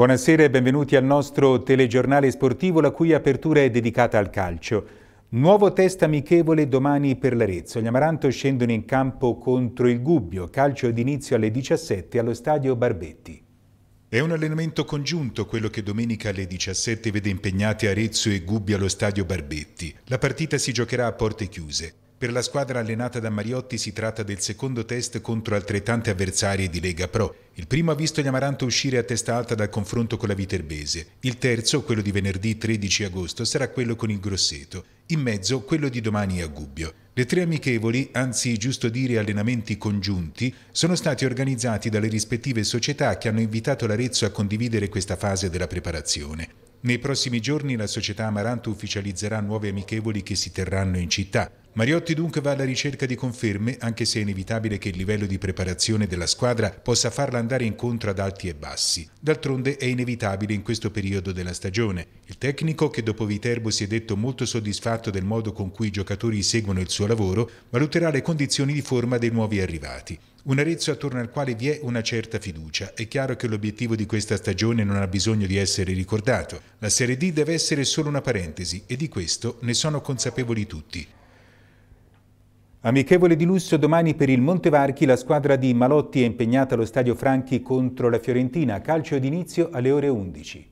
Buonasera e benvenuti al nostro telegiornale sportivo la cui apertura è dedicata al calcio. Nuovo test amichevole domani per l'Arezzo. Gli Amaranto scendono in campo contro il Gubbio, calcio d'inizio alle 17 allo stadio Barbetti. È un allenamento congiunto quello che domenica alle 17 vede impegnate Arezzo e Gubbio allo stadio Barbetti. La partita si giocherà a porte chiuse. Per la squadra allenata da Mariotti si tratta del secondo test contro altrettante avversarie di Lega Pro. Il primo ha visto gli Amaranto uscire a testa alta dal confronto con la Viterbese. Il terzo, quello di venerdì 13 agosto, sarà quello con il Grosseto. In mezzo quello di domani a Gubbio. Le tre amichevoli, anzi giusto dire allenamenti congiunti, sono stati organizzati dalle rispettive società che hanno invitato l'Arezzo a condividere questa fase della preparazione. Nei prossimi giorni la società Amaranto ufficializzerà nuove amichevoli che si terranno in città. Mariotti dunque va alla ricerca di conferme, anche se è inevitabile che il livello di preparazione della squadra possa farla andare incontro ad alti e bassi. D'altronde è inevitabile in questo periodo della stagione. Il tecnico, che dopo Viterbo si è detto molto soddisfatto del modo con cui i giocatori seguono il suo lavoro, valuterà le condizioni di forma dei nuovi arrivati. Un Arezzo attorno al quale vi è una certa fiducia. È chiaro che l'obiettivo di questa stagione non ha bisogno di essere ricordato. La Serie D deve essere solo una parentesi e di questo ne sono consapevoli tutti. Amichevole di lusso domani per il Montevarchi, la squadra di Malotti è impegnata allo Stadio Franchi contro la Fiorentina, calcio d'inizio alle ore 11.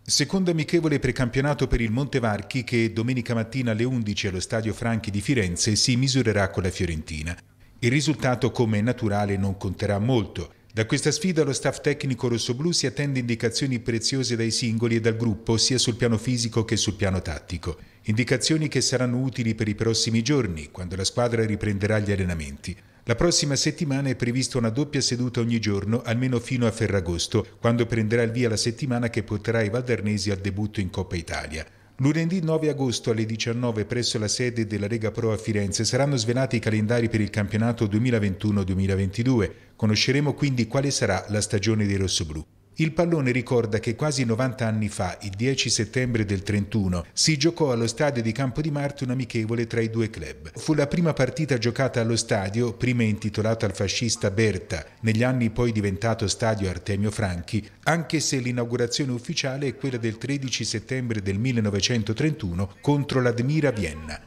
Secondo amichevole precampionato per il Montevarchi che domenica mattina alle 11 allo Stadio Franchi di Firenze si misurerà con la Fiorentina. Il risultato come naturale non conterà molto. Da questa sfida lo staff tecnico rossoblù si attende indicazioni preziose dai singoli e dal gruppo, sia sul piano fisico che sul piano tattico. Indicazioni che saranno utili per i prossimi giorni, quando la squadra riprenderà gli allenamenti. La prossima settimana è prevista una doppia seduta ogni giorno, almeno fino a Ferragosto, quando prenderà il via la settimana che porterà i valdarnesi al debutto in Coppa Italia. Lunedì 9 agosto alle 19 presso la sede della Lega Pro a Firenze saranno svelati i calendari per il campionato 2021-2022. Conosceremo quindi quale sarà la stagione dei rossoblù. Il pallone ricorda che quasi 90 anni fa, il 10 settembre del 31, si giocò allo stadio di Campo di Marte un amichevole tra i due club. Fu la prima partita giocata allo stadio, prima intitolata al fascista Berta, negli anni poi diventato stadio Artemio Franchi, anche se l'inaugurazione ufficiale è quella del 13 settembre del 1931 contro l'Admira Vienna.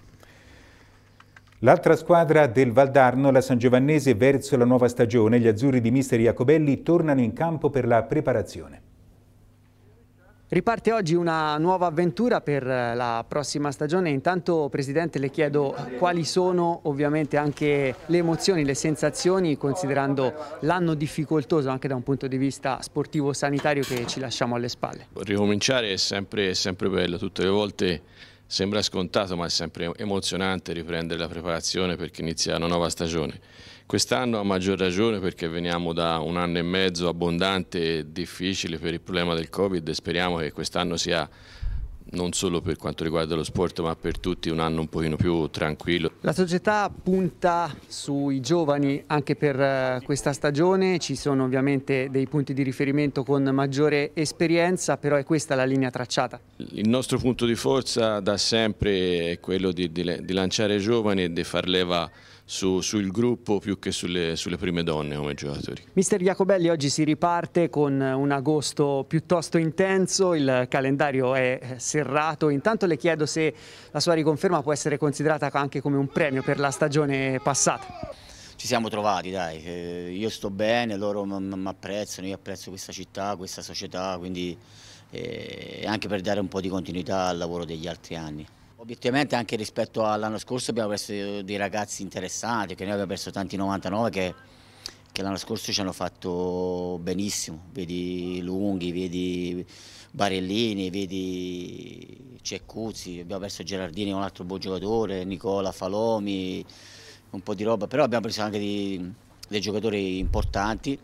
L'altra squadra del Valdarno, la San Giovannese, verso la nuova stagione, gli azzurri di mister Jacobelli tornano in campo per la preparazione. Riparte oggi una nuova avventura per eh, la prossima stagione. Intanto, Presidente, le chiedo quali sono ovviamente anche le emozioni, le sensazioni, considerando l'anno difficoltoso anche da un punto di vista sportivo-sanitario che ci lasciamo alle spalle. Ricominciare è sempre, sempre bello, tutte le volte Sembra scontato ma è sempre emozionante riprendere la preparazione perché inizia una nuova stagione. Quest'anno a maggior ragione perché veniamo da un anno e mezzo abbondante e difficile per il problema del Covid e speriamo che quest'anno sia non solo per quanto riguarda lo sport ma per tutti un anno un pochino più tranquillo. La società punta sui giovani anche per eh, questa stagione, ci sono ovviamente dei punti di riferimento con maggiore esperienza, però è questa la linea tracciata. Il nostro punto di forza da sempre è quello di, di, di lanciare i giovani e di far leva su, sul gruppo più che sulle, sulle, prime donne come giocatori. Mister Jacobelli, oggi si riparte con un agosto piuttosto intenso, il calendario è serrato, intanto le chiedo se la sua riconferma può essere considerata anche come un premio per la stagione passata ci siamo trovati, dai, io sto bene, loro mi apprezzano, io apprezzo questa città, questa società, quindi eh, anche per dare un po' di continuità al lavoro degli altri anni. Obiettivamente anche rispetto all'anno scorso abbiamo perso dei ragazzi interessanti, che noi abbiamo perso tanti 99 che, che l'anno scorso ci hanno fatto benissimo, vedi Lunghi, vedi Barellini, vedi Ceccuzzi, abbiamo perso Gerardini, un altro buon giocatore, Nicola Falomi, un po' di roba, però abbiamo preso anche dei, dei giocatori importanti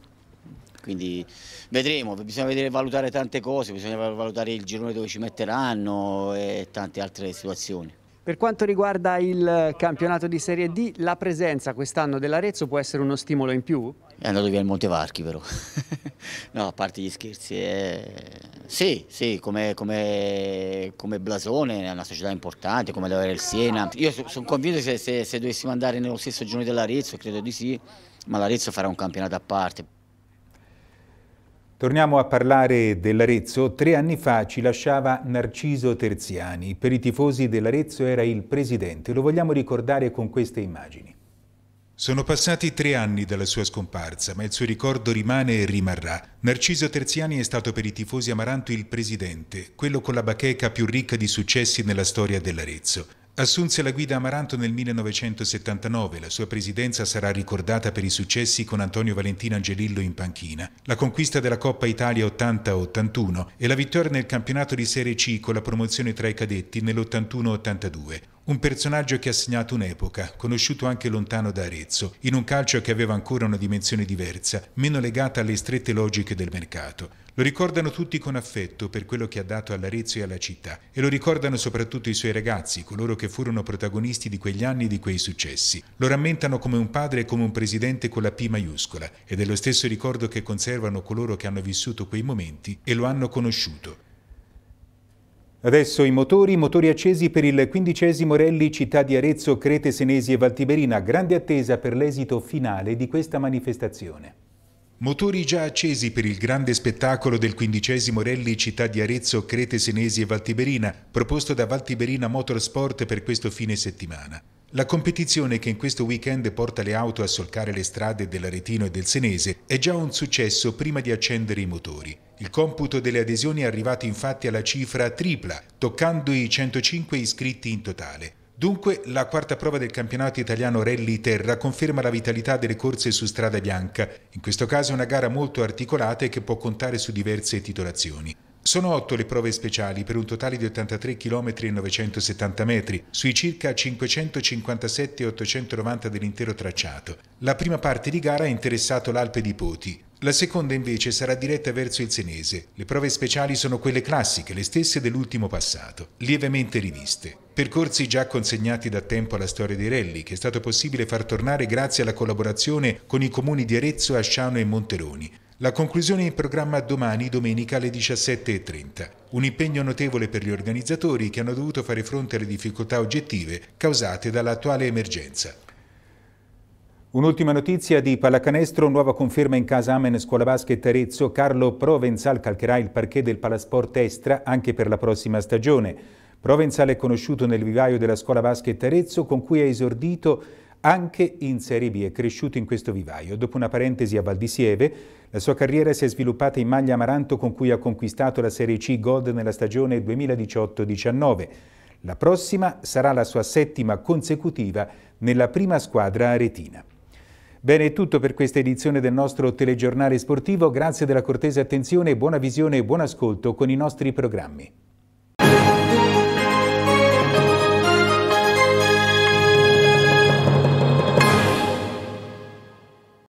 quindi vedremo, bisogna vedere, valutare tante cose, bisogna valutare il girone dove ci metteranno e tante altre situazioni. Per quanto riguarda il campionato di Serie D, la presenza quest'anno dell'Arezzo può essere uno stimolo in più? È andato via il Montevarchi però, no a parte gli scherzi, eh... sì, sì come, come, come, Blasone è una società importante, come deve avere il Siena, io sono convinto che se, se, se dovessimo andare nello stesso giorno dell'Arezzo, credo di sì, ma l'Arezzo farà un campionato a parte. Torniamo a parlare dell'Arezzo. Tre anni fa ci lasciava Narciso Terziani. Per i tifosi dell'Arezzo era il presidente. Lo vogliamo ricordare con queste immagini. Sono passati tre anni dalla sua scomparsa, ma il suo ricordo rimane e rimarrà. Narciso Terziani è stato per i tifosi amaranto il presidente, quello con la bacheca più ricca di successi nella storia dell'Arezzo. Assunse la guida Amaranto nel 1979, la sua presidenza sarà ricordata per i successi con Antonio Valentino Angelillo in panchina, la conquista della Coppa Italia 80-81 e la vittoria nel campionato di Serie C con la promozione tra i cadetti nell'81-82, un personaggio che ha segnato un'epoca, conosciuto anche lontano da Arezzo, in un calcio che aveva ancora una dimensione diversa, meno legata alle strette logiche del mercato. Lo ricordano tutti con affetto per quello che ha dato all'Arezzo e alla città e lo ricordano soprattutto i suoi ragazzi, coloro che furono protagonisti di quegli anni e di quei successi. Lo rammentano come un padre e come un presidente con la P maiuscola ed è lo stesso ricordo che conservano coloro che hanno vissuto quei momenti e lo hanno conosciuto. Adesso i motori, motori accesi per il quindicesimo rally città di Arezzo, Crete, Senesi e Valtiberina. Grande attesa per l'esito finale di questa manifestazione. Motori già accesi per il grande spettacolo del quindicesimo rally città di Arezzo, Crete, Senesi e Valtiberina, proposto da Valtiberina Motorsport per questo fine settimana. La competizione che in questo weekend porta le auto a solcare le strade dell'Aretino e del Senese è già un successo prima di accendere i motori. Il computo delle adesioni è arrivato infatti alla cifra tripla, toccando i 105 iscritti in totale. Dunque, la quarta prova del campionato italiano Rally Terra conferma la vitalità delle corse su strada bianca, in questo caso una gara molto articolata e che può contare su diverse titolazioni. Sono otto le prove speciali per un totale di 83 km e 970 metri, sui circa 557,890 dell'intero tracciato. La prima parte di gara ha interessato l'Alpe di Poti. La seconda invece sarà diretta verso il Senese. Le prove speciali sono quelle classiche, le stesse dell'ultimo passato, lievemente riviste. Percorsi già consegnati da tempo alla storia dei rally, che è stato possibile far tornare grazie alla collaborazione con i comuni di Arezzo, Asciano e Monteroni. La conclusione in programma domani, domenica alle 17.30. Un impegno notevole per gli organizzatori che hanno dovuto fare fronte alle difficoltà oggettive causate dall'attuale emergenza. Un'ultima notizia di pallacanestro, nuova conferma in casa Amen Scuola Basket Arezzo, Carlo Provenzal calcherà il parquet del Palasport Estra anche per la prossima stagione. Provenzal è conosciuto nel vivaio della Scuola Basket Arezzo con cui ha esordito anche in Serie B è cresciuto in questo vivaio. Dopo una parentesi a Valdisieve, la sua carriera si è sviluppata in maglia amaranto con cui ha conquistato la Serie C Gold nella stagione 2018-19. La prossima sarà la sua settima consecutiva nella prima squadra aretina. Bene, è tutto per questa edizione del nostro telegiornale sportivo. Grazie della cortese attenzione, buona visione e buon ascolto con i nostri programmi.